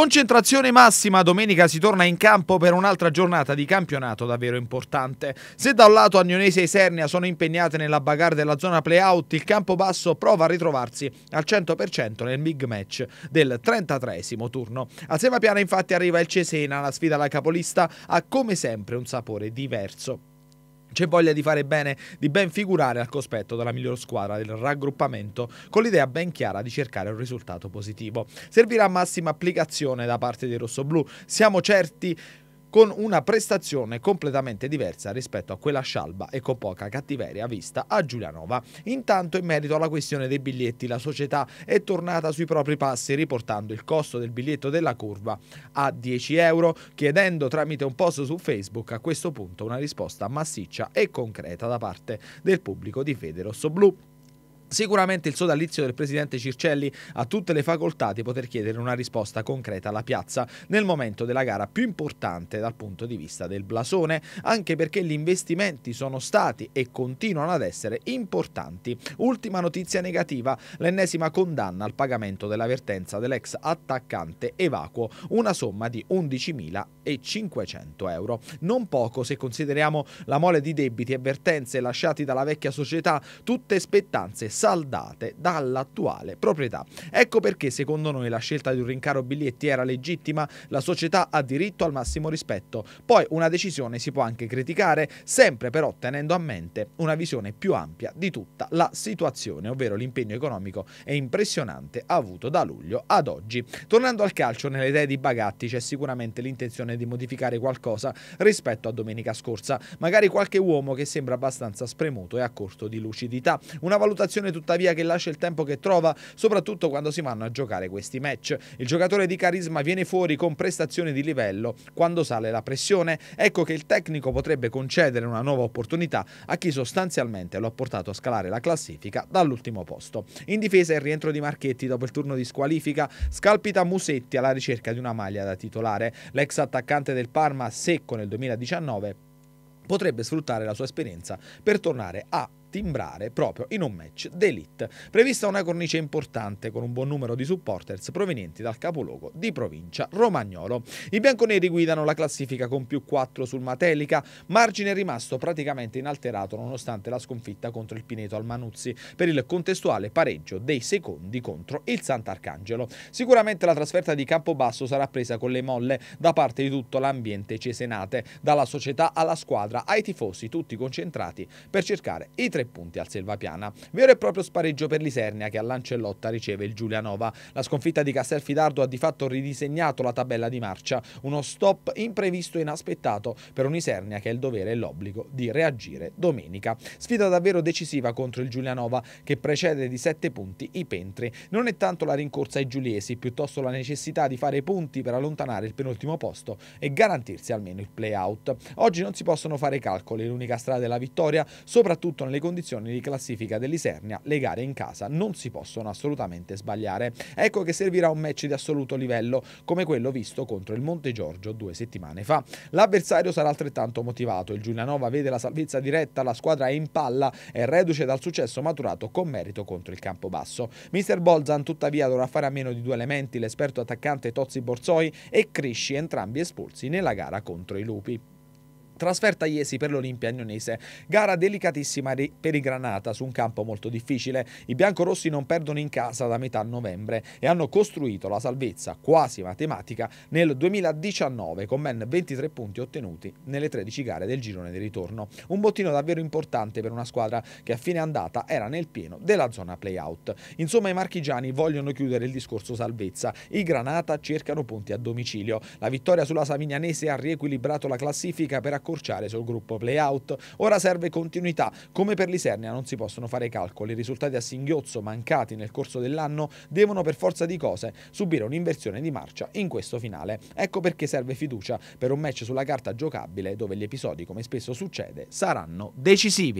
Concentrazione massima, domenica si torna in campo per un'altra giornata di campionato davvero importante. Se da un lato Agnonese e Sernia sono impegnate nella bagarre della zona playout, il campo basso prova a ritrovarsi al 100% nel big match del 33 turno. A Semapiana infatti arriva il Cesena, la sfida alla capolista ha come sempre un sapore diverso. C'è voglia di fare bene, di ben figurare al cospetto della miglior squadra del raggruppamento con l'idea ben chiara di cercare un risultato positivo. Servirà massima applicazione da parte dei rossoblù. Siamo certi con una prestazione completamente diversa rispetto a quella scialba e con poca cattiveria vista a Giulianova. Intanto in merito alla questione dei biglietti la società è tornata sui propri passi riportando il costo del biglietto della curva a 10 euro chiedendo tramite un post su Facebook a questo punto una risposta massiccia e concreta da parte del pubblico di Fede Rossoblù. Sicuramente il sodalizio del presidente Circelli ha tutte le facoltà di poter chiedere una risposta concreta alla piazza nel momento della gara più importante dal punto di vista del blasone, anche perché gli investimenti sono stati e continuano ad essere importanti. Ultima notizia negativa, l'ennesima condanna al pagamento dell'avvertenza dell'ex attaccante Evacuo, una somma di 11.500 euro. Non poco se consideriamo la mole di debiti e avvertenze lasciati dalla vecchia società, tutte spettanze saldate dall'attuale proprietà. Ecco perché secondo noi la scelta di un rincaro biglietti era legittima, la società ha diritto al massimo rispetto. Poi una decisione si può anche criticare, sempre però tenendo a mente una visione più ampia di tutta la situazione, ovvero l'impegno economico e impressionante avuto da luglio ad oggi. Tornando al calcio, nelle idee di Bagatti c'è sicuramente l'intenzione di modificare qualcosa rispetto a domenica scorsa, magari qualche uomo che sembra abbastanza spremuto e a corto di lucidità. Una valutazione prestazione tuttavia che lascia il tempo che trova, soprattutto quando si vanno a giocare questi match. Il giocatore di carisma viene fuori con prestazioni di livello quando sale la pressione. Ecco che il tecnico potrebbe concedere una nuova opportunità a chi sostanzialmente lo ha portato a scalare la classifica dall'ultimo posto. In difesa il rientro di Marchetti dopo il turno di squalifica scalpita Musetti alla ricerca di una maglia da titolare. L'ex attaccante del Parma, secco nel 2019, potrebbe sfruttare la sua esperienza per tornare a timbrare proprio in un match d'elite. Prevista una cornice importante con un buon numero di supporters provenienti dal capoluogo di provincia romagnolo. I bianconeri guidano la classifica con più 4 sul Matelica, margine rimasto praticamente inalterato nonostante la sconfitta contro il Pineto al Manuzzi per il contestuale pareggio dei secondi contro il Sant'Arcangelo. Sicuramente la trasferta di Campobasso sarà presa con le molle da parte di tutto l'ambiente cesenate, dalla società alla squadra ai tifosi tutti concentrati per cercare i tre tre punti al Selvapiana. Vero e proprio spareggio per l'Isernia che Lancellotta riceve il Giulianova. La sconfitta di Castelfidardo ha di fatto ridisegnato la tabella di marcia, uno stop imprevisto e inaspettato per un'Isernia che ha il dovere e l'obbligo di reagire domenica. Sfida davvero decisiva contro il Giulianova che precede di 7 punti i Pentri. Non è tanto la rincorsa ai giuliesi, piuttosto la necessità di fare punti per allontanare il penultimo posto e garantirsi almeno il play-out. Oggi non si possono fare calcoli, l'unica strada è la vittoria, soprattutto nelle condizioni condizioni di classifica dell'Isernia, le gare in casa non si possono assolutamente sbagliare. Ecco che servirà un match di assoluto livello, come quello visto contro il Monte Giorgio due settimane fa. L'avversario sarà altrettanto motivato, il Giulianova vede la salvezza diretta, la squadra è in palla e reduce dal successo maturato con merito contro il Campobasso. Mister Bolzan tuttavia dovrà fare a meno di due elementi, l'esperto attaccante Tozzi Borsoi e Crisci, entrambi espulsi nella gara contro i Lupi. Trasferta Iesi per l'Olimpia Agnonese. Gara delicatissima per i Granata su un campo molto difficile. I biancorossi non perdono in casa da metà novembre e hanno costruito la salvezza quasi matematica nel 2019 con ben 23 punti ottenuti nelle 13 gare del girone di ritorno. Un bottino davvero importante per una squadra che a fine andata era nel pieno della zona playout. Insomma i marchigiani vogliono chiudere il discorso salvezza. I Granata cercano punti a domicilio. La vittoria sulla Savignanese ha riequilibrato la classifica per accogliere accorciare sul gruppo playout. Ora serve continuità. Come per l'Isernia non si possono fare calcoli. I risultati a singhiozzo mancati nel corso dell'anno devono per forza di cose subire un'inversione di marcia in questo finale. Ecco perché serve fiducia per un match sulla carta giocabile dove gli episodi, come spesso succede, saranno decisivi.